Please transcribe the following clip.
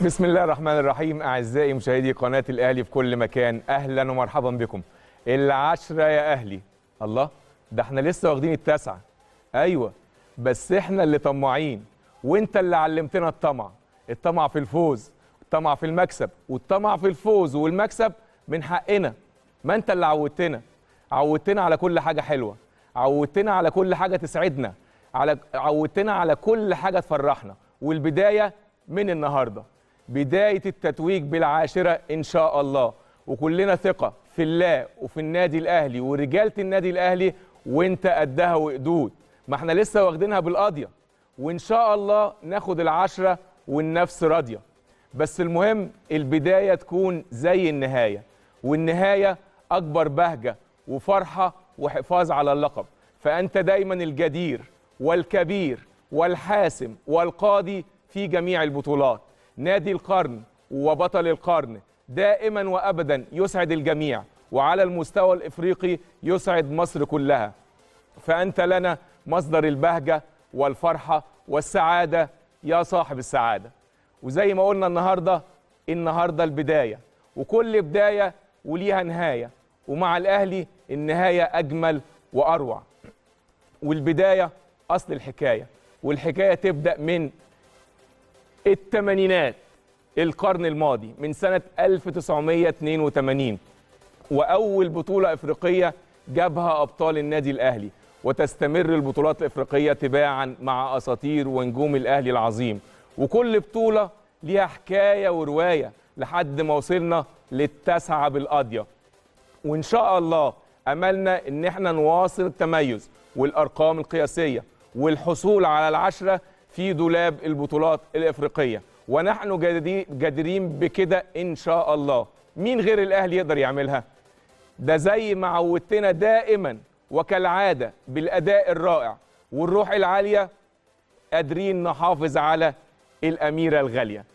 بسم الله الرحمن الرحيم أعزائي مشاهدي قناة الأهلي في كل مكان أهلا ومرحبا بكم العشرة يا أهلي الله ده احنا لسه واخدين التاسعة أيوة بس احنا اللي طماعين وانت اللي علمتنا الطمع الطمع في الفوز الطمع في المكسب والطمع في الفوز والمكسب من حقنا ما انت اللي عودتنا عودتنا على كل حاجة حلوة عودتنا على كل حاجة تسعدنا على عودتنا على كل حاجة تفرحنا والبداية من النهارده بداية التتويج بالعاشرة إن شاء الله وكلنا ثقة في الله وفي النادي الأهلي ورجالة النادي الأهلي وانت قدها وقدود ما احنا لسه واخدينها بالقاضية وإن شاء الله ناخد العشرة والنفس راضية بس المهم البداية تكون زي النهاية والنهاية أكبر بهجة وفرحة وحفاظ على اللقب فأنت دايما الجدير والكبير والحاسم والقاضي في جميع البطولات نادي القرن وبطل القرن دائما وابدا يسعد الجميع وعلى المستوى الافريقي يسعد مصر كلها فانت لنا مصدر البهجه والفرحه والسعاده يا صاحب السعاده وزي ما قلنا النهارده النهارده البدايه وكل بدايه وليها نهايه ومع الاهلي النهايه اجمل واروع والبدايه اصل الحكايه والحكايه تبدا من الثمانينات القرن الماضي من سنة 1982 وأول بطولة إفريقية جابها أبطال النادي الأهلي وتستمر البطولات الإفريقية تباعا مع أساطير ونجوم الأهلي العظيم وكل بطولة ليها حكاية ورواية لحد ما وصلنا للتسعة بالقضية وإن شاء الله أملنا إن احنا نواصل التميز والأرقام القياسية والحصول على العشرة في دولاب البطولات الافريقيه ونحن جادرين بكده ان شاء الله مين غير الاهلي يقدر يعملها ده زي ما عودتنا دائما وكالعاده بالاداء الرائع والروح العاليه قادرين نحافظ على الاميره الغاليه